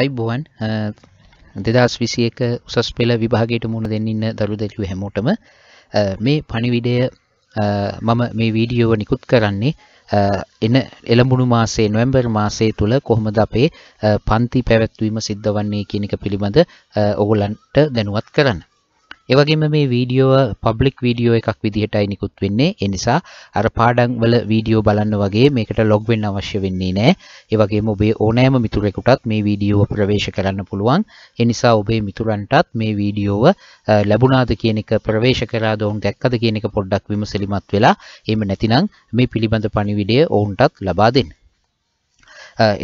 අයිබුවන් දෙදස් විසි එක උසස් පෙළ විභාගයට මුණ දෙන්නන්න දරු දෙකු හැමෝටම මේ පනිවිඩය මම මේ වීඩියෝව නිකුත් කරන්නේ එන එළඹුණු මාසේ නොවැම්බර් මාසේ තුළ කොහොමද අපේ පන්ති පැවැත්වීම සිද්ධ වන්නේ කියනක පිළිබඳ ඔගුලන්ට දැනුවත් කරන්න ඒවගේම මේ වීඩියෝව පබ්ලික් වීඩියෝ එකක් විදිහටයි නිකුත් වෙන්නේ ඒ නිසා අර පාඩම් වල වීඩියෝ බලන්න වගේ මේකට ලොග් වෙන්න අවශ්‍ය වෙන්නේ නැහැ ඒ වගේම ඔබේ ඕනෑම මිතුරෙකුටත් මේ වීඩියෝව ප්‍රවේශ කරන්න පුළුවන් ඒ නිසා ඔබේ මිතුරන්ටත් මේ වීඩියෝව ලැබුණාද කියන එක ප්‍රවේශ කරාද ඔවුන් දැක්කද කියන එක පොඩ්ඩක් විමසලිමත් වෙලා එහෙම නැතිනම් මේ පිළිබඳ පණිවිඩය ඔවුන්ටත් ලබා දෙන්න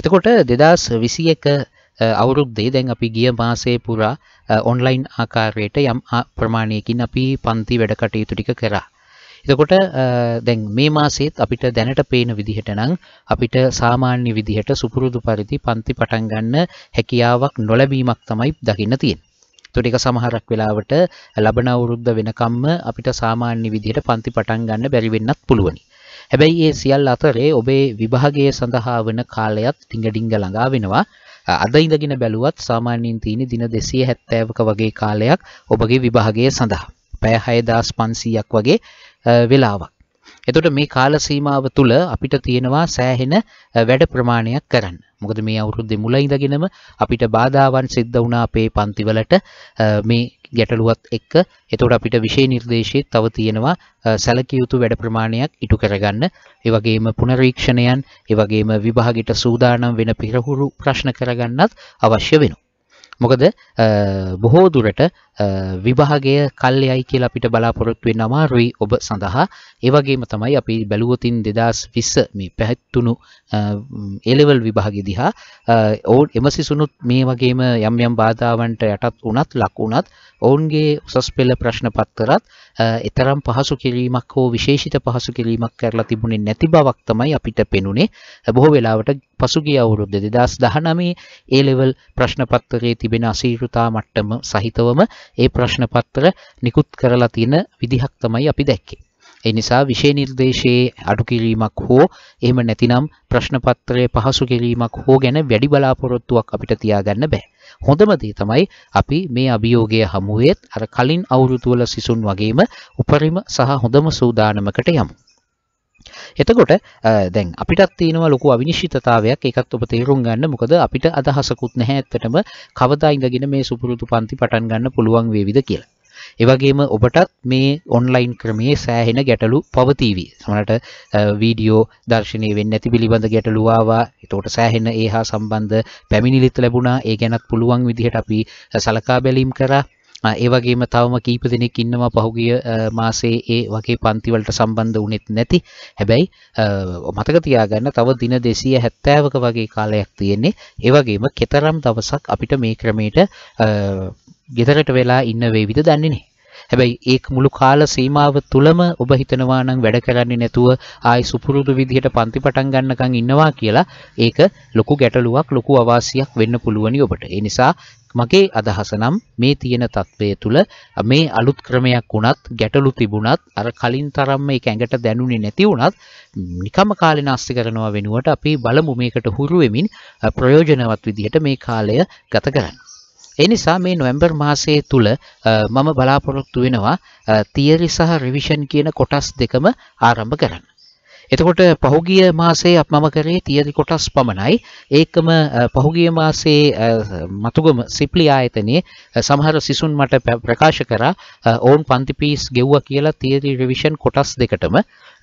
එතකොට දෙදස් විසි එක අවුරුද්දේ දැන් අපි ගිය මාසේ පුරා ඔන්ලයින් ආකාරයට යම් ප්‍රමාණයකින් අපි පන්ති වැඩ කටයුතු ටික කරා. එතකොට දැන් මේ මාසෙත් අපිට දැනට පේන විදිහට නම් අපිට සාමාන්‍ය විදිහට සුපුරුදු පරිදි පන්ති පටන් ගන්න හැකියාවක් නොලැබීමක් තමයි දකින්න තියෙන්නේ. එතකොට ඒක සමහරක් වෙලාවට ලබන අවුරුද්ද වෙනකම්ම අපිට සාමාන්‍ය විදිහට පන්ති පටන් ගන්න බැරි වෙන්නත් පුළුවනි. හැබැයි මේ සියල්ල අතරේ ඔබේ විභාගය සඳහා වන කාලයත් ඩිංග ඩිංග ළඟා වෙනවා. අද ඉඳගෙන බැලුවත් සාමාන්‍යයෙන් තියෙන දින 270ක වගේ කාලයක් ඔබගේ විභාගය සඳහා පැය 6500ක් වගේ වෙලාවක් එතකොට මේ කාල සීමාව තුළ අපිට තියෙනවා සෑහෙන වැඩ ප්‍රමාණයක් කරන්න. මොකද මේ අවුරුද්දේ මුල ඉඳගෙනම අපිට බාධාවන් සිද්ධ වුණා අපේ පන්තිවලට මේ ගැටලුවත් එක්ක. එතකොට අපිට විෂය නිර්දේශයේ තව තියෙනවා සැලකිය යුතු වැඩ ප්‍රමාණයක් ඉටු කරගන්න. ඒ වගේම පුනරීක්ෂණයන්, ඒ වගේම විභාගයට සූදානම් වෙන පෙරහුරු ප්‍රශ්න කරගන්නත් අවශ්‍ය වෙනවා. මොකද බොහෝ දුරට විභාගය කල්යයි කියලා අපිට බලාපොරොත්තු වෙන්න අමාරුයි ඔබ සඳහා. ඒ වගේම තමයි අපි බැලුවොතින් 2020 මේ පැහැත්තුණු A level විභාගය දිහා ඔවුන් එම සිසුනුත් මේ වගේම යම් යම් බාධාවන්ට යටත් වුණත් ලකුණත් ඔවුන්ගේ උසස් පෙළ ප්‍රශ්න පත්‍රත් ඊතරම් පහසු කිරීමක් හෝ විශේෂිත පහසු කිරීමක් කරලා තිබුණේ නැති බවක් තමයි අපිට පෙනුනේ. බොහෝ වෙලාවට පසුගිය අවුරුද්ද 2019 A level ප්‍රශ්න පත්‍රයේ තිබෙන අසීරුතා මට්ටම සහිතවම ඒ ප්‍රශ්න පත්‍ර නිකුත් කරලා තියෙන විදිහක් තමයි අපි දැක්කේ. ඒ නිසා විෂය නිර්දේශයේ අඩු කිරීමක් හෝ එහෙම නැතිනම් ප්‍රශ්න පත්‍රයේ පහසු කිරීමක් හෝ ගැන වැඩි බලාපොරොත්තුවක් අපිට තියාගන්න බෑ. හොඳම දේ තමයි අපි මේ අභියෝගය හමුවෙත් අර කලින් අවුරුදු වල සිසුන් වගේම උපරිම සහ හොඳම සූදානමකට යමු. එතකොට දැන් අපිටත් තියෙනවා ලොකු අවිනිශ්චිතතාවයක් ඒකත් ඔබ තේරුම් ගන්න මොකද අපිට අදහසකුත් නැහැ ඇත්තටම කවදා ඉඳගෙන මේ සුපුරුදු පන්ති පටන් ගන්න පුළුවන් වේවිද කියලා. ඒ වගේම ඔබටත් මේ ඔන්ලයින් ක්‍රමයේ සෑහෙන ගැටලු පවතීවි. සමහරට වීඩියෝ දර්ශනය වෙන්නේ නැති පිළිබඳ ගැටලු ආවා. ඒතකොට සෑහෙන ඒ හා සම්බන්ධ පැමිණිලිත් ලැබුණා. ඒ ගැනත් පුළුවන් විදිහට අපි සලකා බැලීම් කරා. ඒ වගේම තවම කීප දෙනෙක් ඉන්නවා පහුගිය මාසේ ඒ වගේ පන්තිවලට සම්බන්ධ වුණෙත් නැති. හැබැයි මතක තියාගන්න තව දින 270ක වගේ කාලයක් තියෙන්නේ. ඒ වගේම කතරම් දවසක් අපිට මේ ක්‍රමයට ගෙදරට වෙලා ඉන්න වේවිද දන්නේ නැහැ. හැබැයි ඒ මුළු කාල සීමාව තුලම ඔබ හිතනවා නම් වැඩ කරන්නේ නැතුව ආයි සුපුරුදු විදිහට පන්ති පටන් ගන්නකන් ඉන්නවා කියලා ඒක ලොකු ගැටලුවක් ලොකු අවාසියක් වෙන්න පුළුවනි ඔබට. ඒ නිසා මගේ අදහස නම් මේ තියෙන தත්වය තුල මේ අලුත් ක්‍රමයක් වුණත් ගැටලු තිබුණත් අර කලින් තරම්ම ඒක ඇඟට දැනුනේ නැති වුණත් නිකම කාලේ නාස්ති කරනවා වෙනුවට අපි බලමු මේකට හුරු වෙමින් ප්‍රයෝජනවත් විදිහට මේ කාලය ගත කරන්න. එනිසා මේ නොවැම්බර් මාසය තුළ මම බලාපොරොත්තු වෙනවා තියරි සහ රිවිෂන් කියන කොටස් දෙකම ආරම්භ කරන්න. එතකොට පහුගිය මාසේ අප මම කරේ තියරි කොටස් පමණයි ඒකම පහුගිය මාසේ මතුගම සිප්ලි ආයතනයේ සමහර සිසුන් මට ප්‍රකාශ කරා ඕන් පන්ති පීස් ගෙව්වා කියලා තියරි රිවිෂන් කොටස් දෙකටම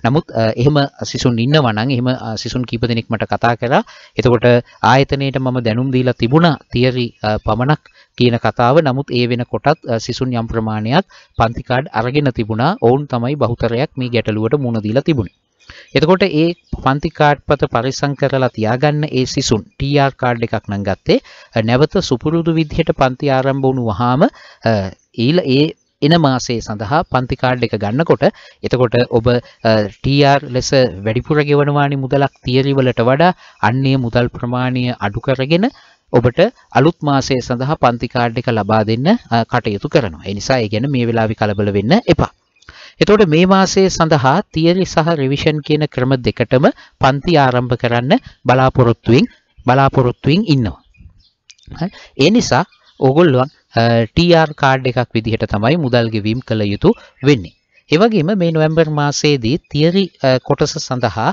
නමුත් එහෙම සිසුන් ඉන්නවා නම් එහෙම සිසුන් කීප දෙනෙක් මට කතා කළා. එතකොට ආයතනයේට මම දැනුම් දීලා තිබුණා තියරි පමණක් කියන කතාව. නමුත් ඒ වෙනකොටත් සිසුන් යම් ප්‍රමාණයක් පන්ති කාඩ් අරගෙන තිබුණා. ඔවුන් තමයි බහුතරයක් මේ ගැටලුවට මුහුණ දීලා තිබුණේ. එතකොට ඒ පන්ති කාඩ්පත පරිස්සම් කරලා තියාගන්න ඒ සිසුන් TR කාඩ් එකක් නම් ගත්තේ නැවත සුපුරුදු විදිහට පන්ති ආරම්භ වුණු වහාම ඊළ ඒ එන මාසේ සඳහා පන්ති කාඩ් එක ගන්නකොට එතකොට ඔබ TR ලෙස වැඩිපුර ගෙවනවානි මුදලක් තියරි වලට වඩා අන්නේ මුදල් ප්‍රමාණය අඩු කරගෙන ඔබට අලුත් මාසය සඳහා පන්ති කාඩ් එක ලබා දෙන්න කටයුතු කරනවා. ඒ නිසා ඒ ගැන මේ වෙලාවේ කලබල වෙන්න එපා. එතකොට මේ මාසයේ සඳහා තියරි සහ රිවිෂන් කියන ක්‍රම දෙකටම පන්ති ආරම්භ කරන්න බලාපොරොත්තුවෙන් බලාපොරොත්තුවෙන් ඉන්නවා. ඒ නිසා ඕගොල්ලෝ TR කාඩ් එකක් විදිහට තමයි මුදල් ගෙවීම් කළ යුතු වෙන්නේ. ඒ වගේම මේ නොවැම්බර් මාසයේදී තියරි කොටස සඳහා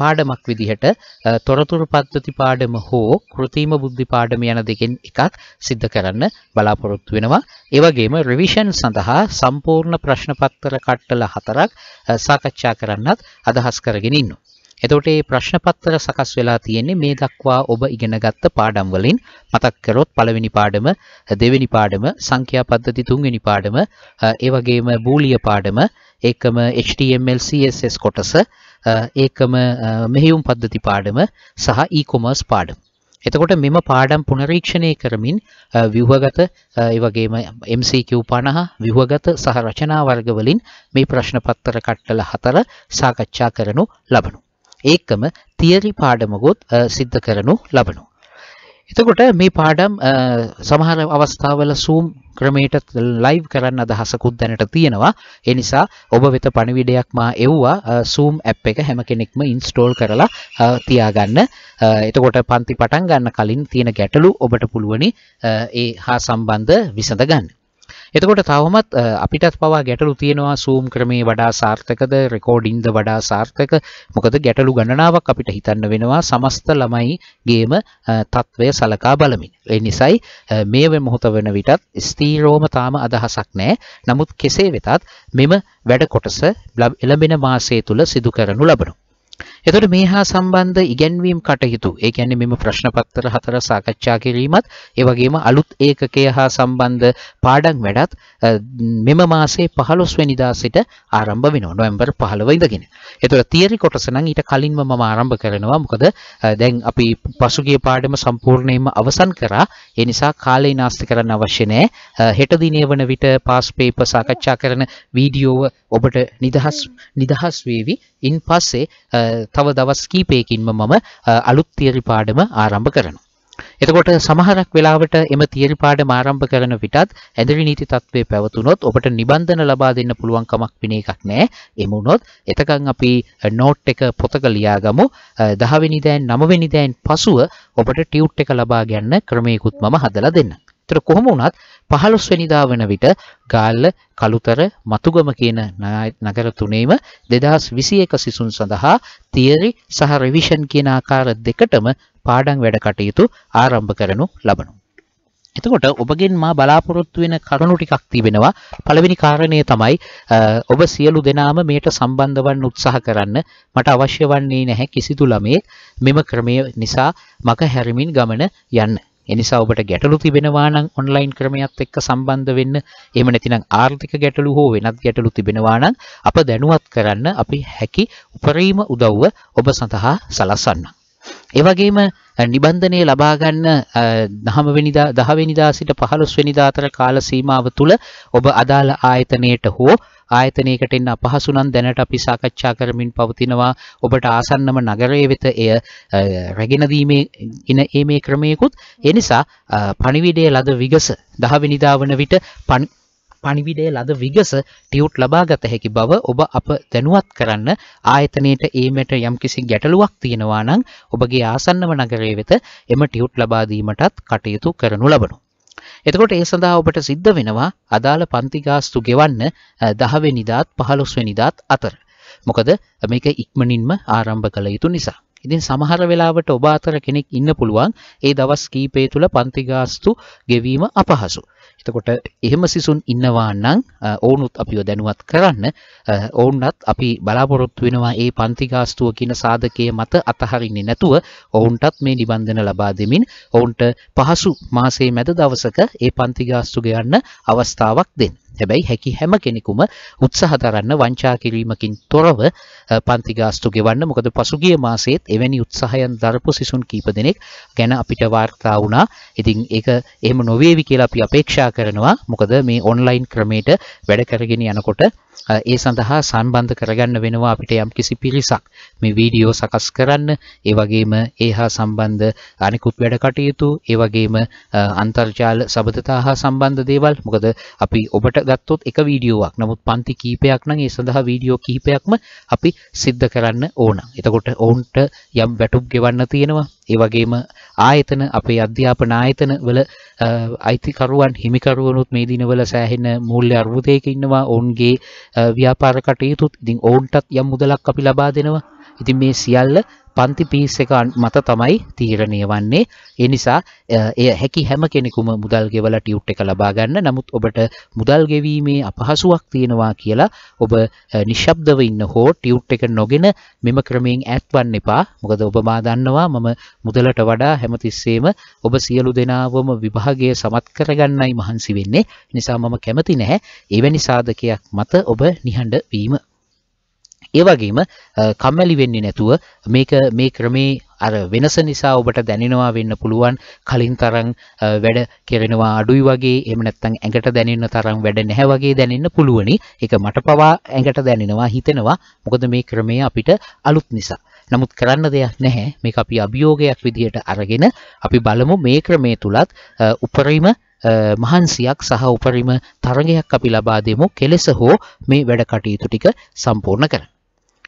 පාඩමක් විදිහට තොරතුරු පද්ධති පාඩම හෝ කෘතිම බුද්ධි පාඩම යන දෙකෙන් එකක් සිද්ධ කරන්න බලාපොරොත්තු වෙනවා. ඒ වගේම රිවිෂන් සඳහා සම්පූර්ණ ප්‍රශ්න පත්‍ර කට්ටල හතරක් සාකච්ඡා කරන්නත් අදහස් කරගෙන ඉන්නවා. එතකොට මේ ප්‍රශ්න පත්‍ර සකස් වෙලා තියෙන්නේ මේ දක්වා ඔබ ඉගෙනගත්ත පාඩම් වලින් මතක් කරොත් පළවෙනි පාඩම දෙවෙනි පාඩම සංඛ්‍යා පද්ධති තුන්වෙනි පාඩම ඒ වගේම බූලිය පාඩම ඒකම HTML CSS කොටස ඒකම මෙහෙයුම් පද්ධති පාඩම සහ e-commerce පාඩම එතකොට මෙම පාඩම් පුනරීක්ෂණය කරමින් ව්‍යුහගත ඒ වගේම MCQ 50 ව්‍යුහගත සහ රචනා වර්ග වලින් මේ ප්‍රශ්න පත්‍ර කට්ටල 4 සාකච්ඡා කරනු ලබනවා ඒකම තියරි පාඩමකුත් සිද්ධ කරනු ලබනවා. එතකොට මේ පාඩම් සමහර අවස්ථාවල සූම් ක්‍රමයට ලයිව් කරන්න අදහසකුත් දැනට තියෙනවා. ඒ නිසා ඔබ වෙත පණිවිඩයක් මා එව්වා සූම් ඇප් එක හැම කෙනෙක්ම ඉන්ස්ටෝල් කරලා තියාගන්න. එතකොට පන්ති පටන් ගන්න කලින් තියෙන ගැටලු ඔබට පුළුවනි ඒ හා සම්බන්ධ විසඳ ගන්න. එතකොට තවමත් අපිටත් පවා ගැටලු තියෙනවා සූම් ක්‍රමේ වඩා සාර්ථකද රෙකෝඩින්ද වඩා සාර්ථක මොකද ගැටලු ගණනාවක් අපිට හිතන්න වෙනවා සමස්ත ළමයි ගේම තත්ත්වය සලකා බලමින්. ඒ නිසායි මේ මොහොත වෙන විටත් ස්ථීරෝම තාම අදහසක් නැහැ. නමුත් කෙසේ වෙතත් මෙම වැඩ කොටස එළඹෙන මාසය තුල සිදු කරනු ලබනවා. එතකොට මේ හා සම්බන්ධ ඉගැන්වීම් කටයුතු ඒ කියන්නේ මෙම ප්‍රශ්න පත්‍ර හතර සාකච්ඡා කිරීමත් ඒ වගේම අලුත් ඒකකය හා සම්බන්ධ පාඩම් වැඩත් මෙම මාසේ 15 වෙනිදා සිට ආරම්භ වෙනවා නොවැම්බර් 15 ඉඳගෙන. එතකොට තියරි කොටස නම් ඊට කලින්ම මම ආරම්භ කරනවා. මොකද දැන් අපි පසුගිය පාඩම සම්පූර්ණයෙන්ම අවසන් කරා. ඒ නිසා කාලය නාස්ති කරන්න අවශ්‍ය නැහැ. හෙට දිනේ වන විට පාස් පේපර් සාකච්ඡා කරන වීඩියෝව ඔබට නිදහස් නිදහස් වේවි. ඉන් පස්සේ තව දවස් කීපයකින්ම මම අලුත් තියරි පාඩම ආරම්භ කරනවා. එතකොට සමහරක් වෙලාවට එම තියරි පාඩම ආරම්භ කරන විටත් ඇඳිරි නීති තත්ත්වයේ පැවතුනොත් ඔබට නිබන්ධන ලබා දෙන්න පුළුවන් කමක් වෙන එකක් නැහැ. එම වුණොත් එතකන් අපි නෝට් එක පොතක ලියාගමු. 10 වෙනිදායෙන් 9 වෙනිදායෙන් පසුව ඔබට ටියුට් එක ලබා ගන්න ක්‍රමයකුත් මම හදලා දෙන්නම්. එතකොට කොහොම වුණත් 15 වෙනිදා වෙන විට ගාල්ල කළුතර මතුගම කියන නගර තුනේම 2021 සිසුන් සඳහා තියරි සහ රිවිෂන් කියන ආකාර දෙකටම පාඩම් වැඩ කටයුතු ආරම්භ කරනු ලබනවා. එතකොට ඔබගෙන් මා බලාපොරොත්තු වෙන කරුණු ටිකක් තිබෙනවා. පළවෙනි කාරණය තමයි ඔබ සියලු දෙනාම මේට සම්බන්ධ වන්න උත්සාහ කරන්න. මට අවශ්‍ය වන්නේ නැහැ කිසිදු ළමයෙක් මෙම ක්‍රමය නිසා මක හැරිමින් ගමන යන්න. එනිසා ඔබට ගැටලු තිබෙනවා නම් ඔන්ලයින් ක්‍රමයක් එක්ක සම්බන්ධ වෙන්න එහෙම නැතිනම් ආර්ථික ගැටලු හෝ වෙනත් ගැටලු තිබෙනවා නම් අප දැනුවත් කරන්න අපි හැකි උපරිම උදව්ව ඔබ සඳහා සලස්වන්නම් ඒවගේම නිබන්ධනය ලබාගන්න දහමවෙනිදා දහවෙනිදා සිට පහළොස්වෙනිදා අතර කාල සීමාව තුළ ඔබ අදාළ ආයතනයට හෝ ආයතනයකට එන්න අපහසු නම් දැනට අපි සාකච්ඡා කරමින් පවතිනවා ඔබට ආසන්නම නගරය වෙත එය රැගෙන දීමේ ඉන ඒ මේ ක්‍රමයකුත් ඒ නිසා පණිවිඩය ලද විගස දහවෙනිදා වන විට පනිවිඩේ ලද විගස ටියුට් ලබාගත හැකි බව ඔබ අප දැනුවත් කරන්න ආයතනයට ඒමට යම්කිසි ගැටලුවක් තියෙනවා නම් ඔබගේ ආසන්නව නගරේ වෙත එම ටියුට් ලබාදීමටත් කටයුතු කරනු ලබනු. එතකොට ඒ සඳහා ඔබට සිද්ධ වෙනවා අදාළ පන්තිගාස්තු ගෙවන්න දහවෙනිදාත් පහළොස්වෙනිදාත් අතර. මොකද මේක ඉක්මනින්ම ආරම්භ කළ යුතු නිසා. ඉතින් සමහර වෙලාවට ඔබ අතර කෙනෙක් ඉන්න පුළුවන් ඒ දවස් කීපය තුළ පන්ති ගාස්තු ගෙවීම අපහසු. එතකොට එහෙම සිසුන් ඉන්නවා නම් ඔවුනුත් අපිව දැනුවත් කරන්න ඔවුන්වත් අපි බලාපොරොත්තු වෙනවා ඒ පන්ති ගාස්තුව කියන සාධකයේ මත අතහරින්නේ නැතුව ඔවුන්ටත් මේ නිබන්ධන ලබා දෙමින් ඔවුන්ට පහසු මාසයේ මැද දවසක ඒ පන්ති ගාස්තු ගෙවන්න අවස්ථාවක් දෙන්න. හැබැයි හැකි හැම කෙනෙකුම උත්සාහ දරන්න වංචා කිරීමකින් තොරව පන්ති ගාස්තු ගෙවන්න. මොකද පසුගිය මාසෙත් එවැනි උත්සාහයන් දරපු සිසුන් කීප දෙනෙක් ගැන අපිට වාර්තා වුණා. ඉතින් ඒක එහෙම නොවේවි කියලා අපි අපේක්ෂා කරනවා. මොකද මේ ඔන්ලයින් ක්‍රමයට වැඩ කරගෙන යනකොට ඒ සඳහා සම්බන්ධ කරගන්න වෙනවා අපිට යම්කිසි පිරිසක්. මේ වීඩියෝ සකස් කරන්න, ඒ වගේම ඒහා සම්බන්ධ අනිකුත් වැඩ කටයුතු, ඒ වගේම අන්තර්ජාල සබඳතා හා සම්බන්ධ දේවල්. මොකද අපි ඔබට ගත්තොත් එක වීඩියෝවක්. නමුත් පන්ති කීපයක් නම් ඒ සඳහා වීඩියෝ කිහිපයක්ම අපි සිද්ධ කරන්න ඕන. එතකොට ඔවුන්ට යම් වැටුම් ගෙවන්න තියෙනවා ඒ වගේම ආයතන අපේ අධ්‍යාපන ආයතන වල අයිතිකරුවන් හිමිකරුවනුත් මේ දිනවල සෑහෙන මූල්‍ය අර්බුදයක ඉන්නවා ඔවුන්ගේ ව්‍යාපාර කටයුතුත් ඉතින් ඔවුන්ටත් යම් මුදලක් අපි ලබා දෙනවා ඉතින් මේ සියල්ල පන්ති පීස් එක මත තමයි තීරණය වන්නේ ඒ නිසා එය හැකි හැම කෙනෙකුම මුදල් ගෙවලා ටියුට් එක ලබා ගන්න නමුත් ඔබට මුදල් ගෙවීමේ අපහසුවක් තියෙනවා කියලා ඔබ නිශ්ශබ්දව ඉන්න හෝ ටියුට් එක නොගෙන මෙම ක්‍රමයෙන් ඈත්වන්න එපා මොකද ඔබ මා දන්නවා මම මුදලට වඩා හැමතිස්සෙම ඔබ සියලු දෙනාවම විභාගය සමත් කරගන්නයි මහන්සි වෙන්නේ නිසා මම කැමති නැහැ එවැනි සාධකයක් මත ඔබ නිහඬ වීම ඒ වගේම කම්මැලි වෙන්නේ නැතුව මේක මේ ක්‍රමේ අර වෙනස නිසා ඔබට දැනෙනවා වෙන්න පුළුවන් කලින් තරම් වැඩ කෙරෙනවා අඩුයි වගේ එහෙම නැත්නම් ඇඟට දැනෙන තරම් වැඩ නැහැ වගේ දැනෙන්න පුළුවනි. ඒක මට පවා ඇඟට දැනෙනවා හිතෙනවා. මොකද මේ ක්‍රමය අපිට අලුත් නිසා. නමුත් කරන්න දෙයක් නැහැ. මේක අපි අභියෝගයක් විදිහට අරගෙන අපි බලමු මේ ක්‍රමයේ තුලත් උපරිම මහන්සියක් සහ උපරිම තරගයක් අපි ලබා දෙමු කෙලෙස හෝ මේ වැඩ කටයුතු ටික සම්පූර්ණ කරන්න.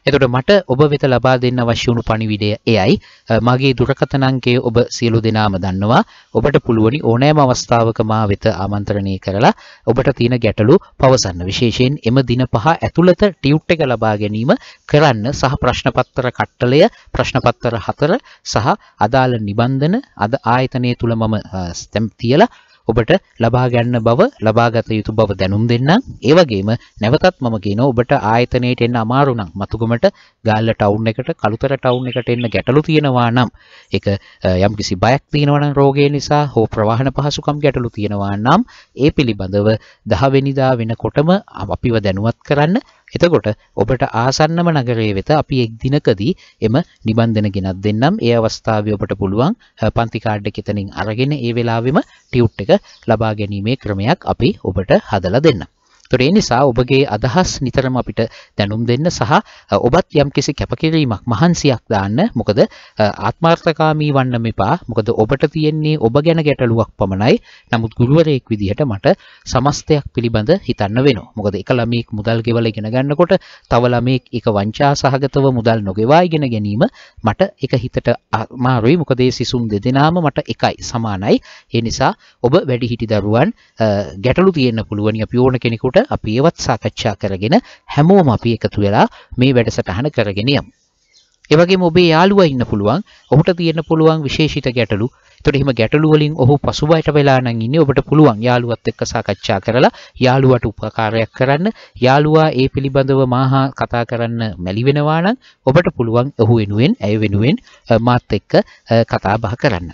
එතකොට මට ඔබ වෙත ලබා දෙන්න අවශ්‍ය වුණු පණිවිඩය එයයි. මගේ දුරකථන අංකය ඔබ සියලු දෙනාම දන්නවා. ඔබට පුළුවනි ඕනෑම අවස්ථාවක මා වෙත ආමන්ත්‍රණය කරලා ඔබට තියෙන ගැටලු පවසන්න. විශේෂයෙන් එම දින පහ ඇතුළත ටියුට් එක ලබා ගැනීම කරන්න සහ ප්‍රශ්න පත්‍ර කට්ටලය, ප්‍රශ්න පත්‍ර හතර සහ අදාළ නිබන්ධන අද ආයතනය තුල මම ස්ටැම්ප් තියලා ඔබට ලබා ගන්න බව ලබාගත යුතු බව දැනුම් දෙන්නම්. ඒ වගේම නැවතත් මම කියනවා ඔබට ආයතනයට එන්න අමාරු නම් මතුගමට ගාල්ල ටවුන් එකට කළුතර ටවුන් එකට එන්න ගැටලු තියෙනවා නම් ඒක යම්කිසි බයක් තියෙනවා නම් රෝගය නිසා හෝ ප්‍රවාහන පහසුකම් ගැටලු තියෙනවා නම් ඒ පිළිබඳව 10 වෙනිදා වෙනකොටම අපිව දැනුවත් කරන්න එතකොට ඔබට ආසන්නම නගරයේ වෙත අපි එක් දිනකදී එම නිබන්ධන ගෙනත් දෙන්නම්. ඒ අවස්ථාවේ ඔබට පුළුවන් පන්ති කාඩ් එක එතනින් අරගෙන ඒ වෙලාවෙම ටියුට් එක ලබා ගැනීමේ ක්‍රමයක් අපි ඔබට හදලා දෙන්නම්. තොට ඒ නිසා ඔබගේ අදහස් නිතරම අපිට දැනුම් දෙන්න සහ ඔබත් යම් කිසි කැපකිරීමක් මහන්සියක් දාන්න මොකද ආත්මාර්ථකාමී වන්න මෙපා මොකද ඔබට තියෙන්නේ ඔබ ගැන ගැටලුවක් පමණයි නමුත් ගුරුවරයෙක් විදිහට මට සමස්තයක් පිළිබඳ හිතන්න වෙන මොකද එක ළමෙක් මුදල් ගෙවල ඉගෙන ගන්නකොට තව ළමෙක් එක වංචා සහගතව මුදල් නොගෙවා ඉගෙන ගැනීම මට එක හිතට අමාරුයි මොකද ඒ සිසුන් දෙදෙනාම මට එකයි සමානයි ඒ නිසා ඔබ වැඩිහිටි දරුවන් ගැටලු තියෙන්න පුළුවන් අපි ඕන කෙනෙකුට එතකොට අපි ඒවත් සාකච්ඡා කරගෙන හැමෝම අපි එකතු වෙලා මේ වැඩසටහන කරගෙන යමු. ඒ වගේම ඔබේ යාළුවා ඉන්න පුළුවන්. ඔහුට තියෙන පුළුවන් විශේෂිත ගැටලු. ඒතකොට එහෙම ගැටලු වලින් ඔහු පසුබයට වෙලා නම් ඉන්නේ ඔබට පුළුවන් යාළුවත් එක්ක සාකච්ඡා කරලා යාළුවාට උපකාරයක් කරන්න. යාළුවා ඒ පිළිබඳව මාහා කතා කරන්න මැලි වෙනවා නම් ඔබට පුළුවන් ඔහු වෙනුවෙන් ඇය වෙනුවෙන් මාත් එක්ක කතා බහ කරන්න.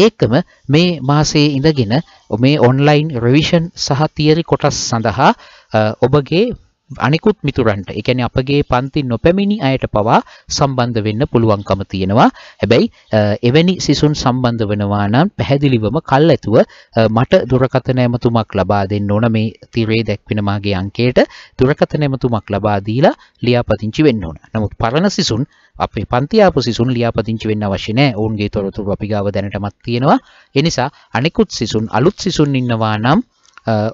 ඒකම මේ මාසේ ඉඳගෙන මේ ඔන්ලයින් රිවිෂන් සහ තියරි කොටස් සඳහා ඔබගේ අනිකුත් මිතුරන්ට ඒ කියන්නේ අපගේ පන්ති නොපැමිණි අයට පවා සම්බන්ධ වෙන්න පුළුවන්කම තියෙනවා. හැබැයි එවැනි සිසුන් සම්බන්ධ වෙනවා නම් පැහැදිලිවම කල් ඇතුව මට දුරකථන ඇමතුමක් ලබා දෙන්න ඕන මේ තිරේ දැක්වෙන මාගේ අංකයට දුරකථන ඇමතුමක් ලබා දීලා ලියාපදිංචි වෙන්න ඕන. නමුත් පරණ සිසුන් අපේ පන්ති ආපු සිසුන් ලියාපදිංචි වෙන්න අවශ්‍ය නැහැ. ඔවුන්ගේ තොරතුරු අපි ගාව දැනටමත් තියෙනවා. ඒ නිසා අනිකුත් සිසුන් අලුත් සිසුන් ඉන්නවා නම්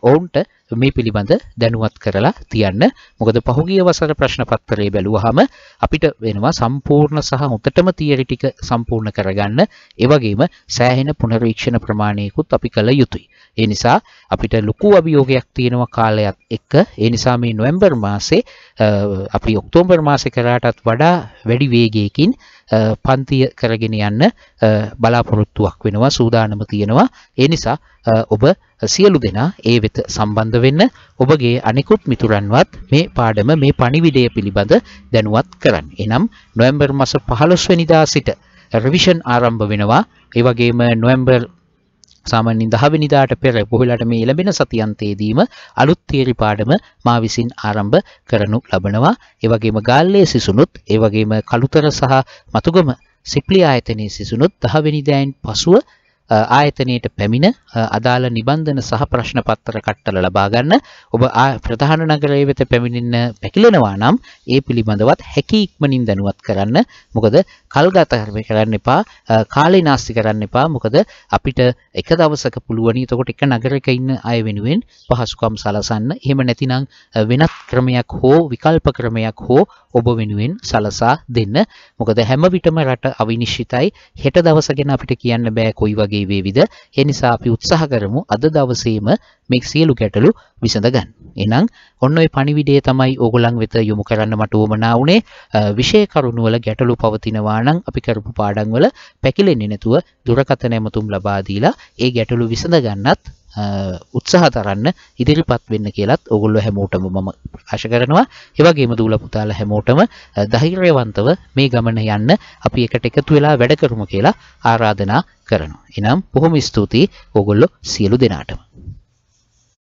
ඔවුන්ට මේ පිළිබඳ දැනුවත් කරලා තියන්න මොකද පහුගිය වසර ප්‍රශ්න පත්තරේ බැලුවහම අපිට වෙනවා සම්පූර්ණ සහ හොතටම තියරි ටික සම්පූර්ණ කරගන්න ඒ වගේම සෑහෙන පුනරීක්ෂණ ප්‍රමාණයකුත් අපි කළ යුතුයි. ඒ නිසා අපිට ලොකු අභියෝගයක් තියෙනවා කාලයක් එක්ක. ඒ නිසා මේ නොවැම්බර් මාසේ අපි ඔක්තෝබර් මාසේ කරාටත් වඩා වැඩි වේගයකින් පන්තිය කරගෙන යන්න බලාපොරොත්තුවක් වෙනවා සූදානම තියෙනවා. ඒ නිසා ඔබ සියලු දෙනා ඒ වෙත සම්බන්ධ වෙන්න ඔබගේ අනිකුත් මිතුරන්වත් මේ පාඩම මේ පණිවිඩය පිළිබඳ දැනුවත් කරන්න. එනම් නොවැම්බර් මස 15 වෙනිදා සිට රිවිෂන් ආරම්භ වෙනවා. ඒ වගේම නොවැම්බර් සාමාන්‍යයෙන් 10 වෙනිදාට පෙර පොහොලට මේ ලැබෙන සතියන්තයේදීම අලුත් තියරි පාඩම මා විසින් ආරම්භ කරනු ලබනවා. ඒ වගේම ගාල්ලේ සිසුනුත්, ඒ වගේම කලුතර සහ මතුගම සිප්ලි ආයතනයේ සිසුනුත් 10 වෙනිදායින් පසුව ආයතනයට පැමිණ අදාළ නිබන්ධන සහ ප්‍රශ්න පත්‍ර කට්ටල ලබා ගන්න ඔබ ප්‍රධාන නගරය වෙත පැමිණෙන්න පැකිලෙනවා නම් ඒ පිළිබඳවත් හැකි ඉක්මනින් දැනුවත් කරන්න මොකද කල්ගත කරන්න එපා කාලේ නාස්ති කරන්න එපා මොකද අපිට එක දවසක පුළුවනි එතකොට එක නගරක ඉන්න අය වෙනුවෙන් පහසුකම් සලසන්න එහෙම නැතිනම් වෙනත් ක්‍රමයක් හෝ විකල්ප ක්‍රමයක් හෝ ඔබ වෙනුවෙන් සලසා දෙන්න මොකද හැම විටම රට අවිනිශ්චිතයි හෙට දවස ගැන අපිට කියන්න බෑ කොයි වගේ ලාභී වේවිද? ඒ නිසා අපි උත්සාහ කරමු අද දවසේම මේ සියලු ගැටලු විසඳ ගන්න. එහෙනම් ඔන්න ඔය පණිවිඩය තමයි ඕගොල්ලන් වෙත යොමු කරන්න මට උවමනා වුණේ. විෂය කරුණු වල ගැටලු පවතිනවා නම් අපි කරපු පාඩම් වල පැකිලෙන්නේ නැතුව දුරකථන ඇමතුම් ලබා දීලා ඒ ගැටලු විසඳ ගන්නත් උත්සාහ තරන්න ඉදිරිපත් වෙන්න කියලත් ඔගොල්ලෝ හැමෝටම මම ආශ කරනවා. ඒ වගේම දූල පුතාලා හැමෝටම ධෛර්යවන්තව මේ ගමන යන්න අපි එකට එකතු වෙලා වැඩ කරමු කියලා ආරාධනා කරනවා. එනම් බොහොම ස්තුතියි ඔගොල්ලෝ සියලු දෙනාටම.